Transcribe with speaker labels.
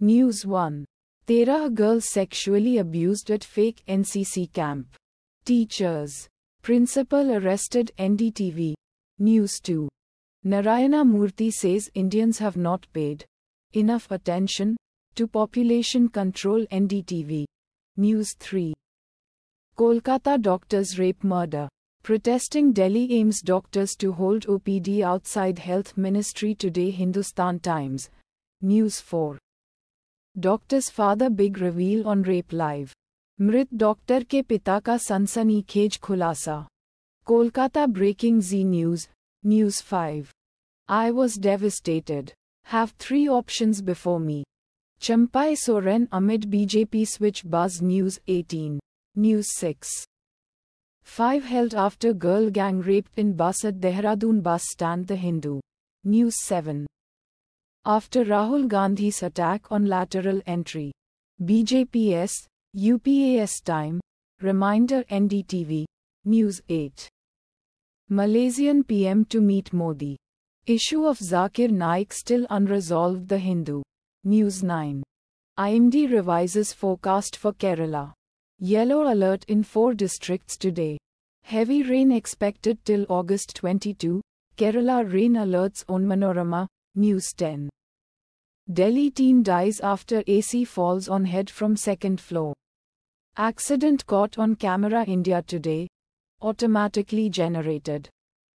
Speaker 1: News 1. Terah girl sexually abused at fake NCC camp. Teachers. Principal arrested NDTV. News 2. Narayana Murthy says Indians have not paid enough attention to population control NDTV. News 3. Kolkata doctors rape murder. Protesting Delhi aims doctors to hold OPD outside Health Ministry today Hindustan Times. News 4. Doctors father big reveal on rape live मृत doctor के पिता का सनसनीखेज खुलासा Kolkata breaking Zee news news five I was devastated have three options before me Champai Soren amid BJP switch Buzz News 18. News 6. 5 held after girl gang raped in bus at Dehradun bus stand The Hindu. News 7 after Rahul Gandhi's attack on lateral entry. BJPS, UPAS time, reminder NDTV, News 8. Malaysian PM to meet Modi. Issue of Zakir Naik still unresolved The Hindu. News 9. IMD revises forecast for Kerala. Yellow alert in four districts today. Heavy rain expected till August 22. Kerala rain alerts on Manorama, News 10. Delhi teen dies after AC falls on head from second floor. Accident caught on camera India today. Automatically generated.